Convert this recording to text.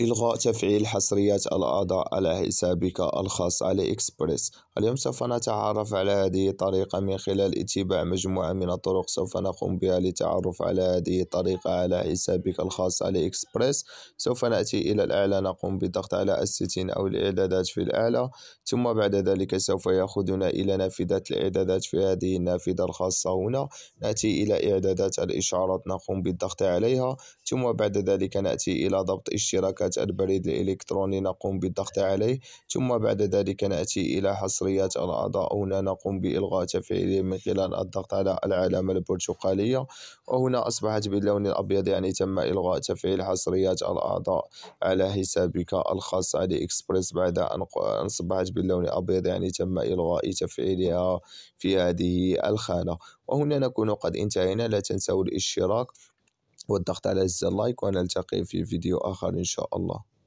إلغاء تفعيل حصريات الأعضاء على حسابك الخاص على إكسبريس اليوم سوف نتعرف على هذه الطريقة من خلال اتباع مجموعة من الطرق سوف نقوم بها للتعرف على هذه الطريقة على حسابك الخاص على إكسبريس سوف نأتي إلى الأعلى نقوم بالضغط على الستين أو الإعدادات في الأعلى ثم بعد ذلك سوف يأخذنا إلى نافذة الإعدادات في هذه النافذة الخاصة هنا نأتي إلى إعدادات الإشعارات نقوم بالضغط عليها ثم بعد ذلك نأتي إلى ضبط اشتراكات مكافحة البريد الإلكتروني نقوم بالضغط عليه ثم بعد ذلك نأتي إلى حصريات الأعضاء هنا نقوم بإلغاء تفعيله من خلال الضغط على العلامة البرتقالية وهنا أصبحت باللون الأبيض يعني تم إلغاء تفعيل حصريات الأعضاء على حسابك الخاص علي إكسبرس بعد أن أصبحت باللون الأبيض يعني تم إلغاء تفعيلها في هذه الخانة وهنا نكون قد انتهينا لا تنسوا الاشتراك والضغط على زر لايك ونلتقي في فيديو آخر إن شاء الله